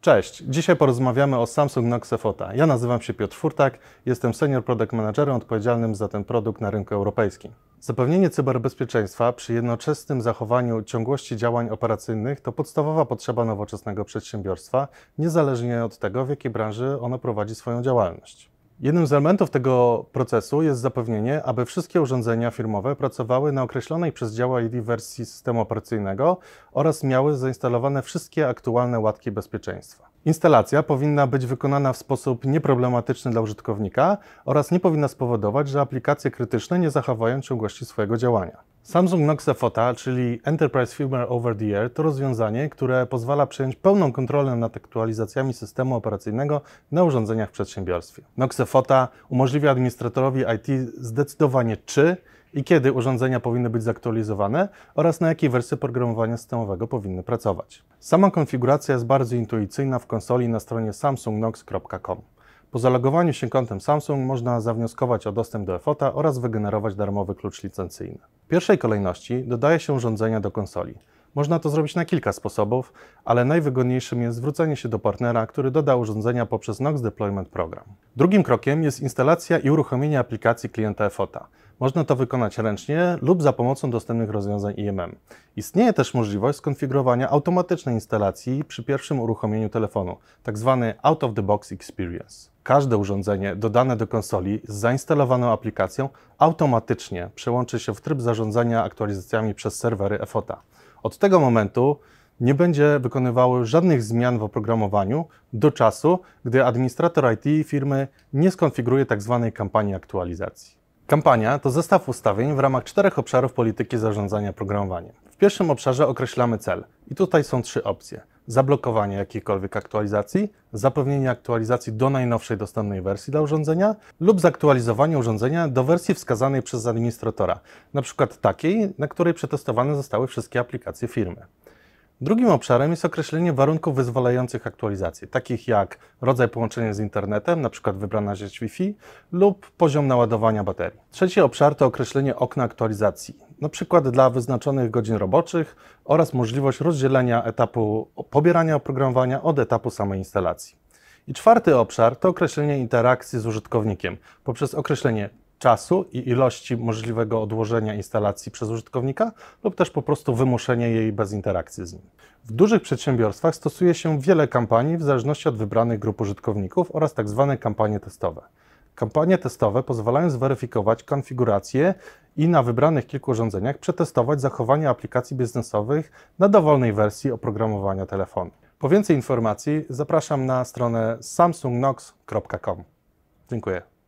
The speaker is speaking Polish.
Cześć, dzisiaj porozmawiamy o Samsung Noxe Fota. Ja nazywam się Piotr Furtak, jestem senior product managerem odpowiedzialnym za ten produkt na rynku europejskim. Zapewnienie cyberbezpieczeństwa przy jednoczesnym zachowaniu ciągłości działań operacyjnych to podstawowa potrzeba nowoczesnego przedsiębiorstwa, niezależnie od tego, w jakiej branży ono prowadzi swoją działalność. Jednym z elementów tego procesu jest zapewnienie, aby wszystkie urządzenia firmowe pracowały na określonej przez dział ID wersji systemu operacyjnego oraz miały zainstalowane wszystkie aktualne łatki bezpieczeństwa. Instalacja powinna być wykonana w sposób nieproblematyczny dla użytkownika oraz nie powinna spowodować, że aplikacje krytyczne nie zachowają ciągłości swojego działania. Samsung Noxa Fota, czyli Enterprise Firmware Over the Air, to rozwiązanie, które pozwala przejąć pełną kontrolę nad aktualizacjami systemu operacyjnego na urządzeniach w przedsiębiorstwie. Noxa Fota umożliwia administratorowi IT zdecydowanie czy i kiedy urządzenia powinny być zaktualizowane oraz na jakiej wersji programowania systemowego powinny pracować. Sama konfiguracja jest bardzo intuicyjna w konsoli na stronie samsungnox.com. Po zalogowaniu się kontem Samsung można zawnioskować o dostęp do EFOTA oraz wygenerować darmowy klucz licencyjny pierwszej kolejności dodaje się urządzenia do konsoli. Można to zrobić na kilka sposobów, ale najwygodniejszym jest zwrócenie się do partnera, który doda urządzenia poprzez Knox Deployment Program. Drugim krokiem jest instalacja i uruchomienie aplikacji klienta EFOTA. Można to wykonać ręcznie lub za pomocą dostępnych rozwiązań IMM. Istnieje też możliwość skonfigurowania automatycznej instalacji przy pierwszym uruchomieniu telefonu, tzw. Tak out of the box experience. Każde urządzenie dodane do konsoli z zainstalowaną aplikacją automatycznie przełączy się w tryb zarządzania aktualizacjami przez serwery EFOTA. Od tego momentu nie będzie wykonywały żadnych zmian w oprogramowaniu do czasu, gdy administrator IT firmy nie skonfiguruje tzw. Tak kampanii aktualizacji. Kampania to zestaw ustawień w ramach czterech obszarów polityki zarządzania programowaniem. W pierwszym obszarze określamy cel i tutaj są trzy opcje zablokowanie jakiejkolwiek aktualizacji, zapewnienie aktualizacji do najnowszej dostępnej wersji dla urządzenia lub zaktualizowanie urządzenia do wersji wskazanej przez administratora, np. takiej, na której przetestowane zostały wszystkie aplikacje firmy. Drugim obszarem jest określenie warunków wyzwalających aktualizację, takich jak rodzaj połączenia z internetem, np. wybrana sieć Wi-Fi lub poziom naładowania baterii. Trzeci obszar to określenie okna aktualizacji na przykład dla wyznaczonych godzin roboczych oraz możliwość rozdzielenia etapu pobierania oprogramowania od etapu samej instalacji. I czwarty obszar to określenie interakcji z użytkownikiem poprzez określenie czasu i ilości możliwego odłożenia instalacji przez użytkownika lub też po prostu wymuszenie jej bez interakcji z nim. W dużych przedsiębiorstwach stosuje się wiele kampanii w zależności od wybranych grup użytkowników oraz tzw. Tak kampanie testowe. Kampanie testowe pozwalają zweryfikować konfigurację i na wybranych kilku urządzeniach przetestować zachowanie aplikacji biznesowych na dowolnej wersji oprogramowania telefonu. Po więcej informacji zapraszam na stronę samsungnox.com. Dziękuję.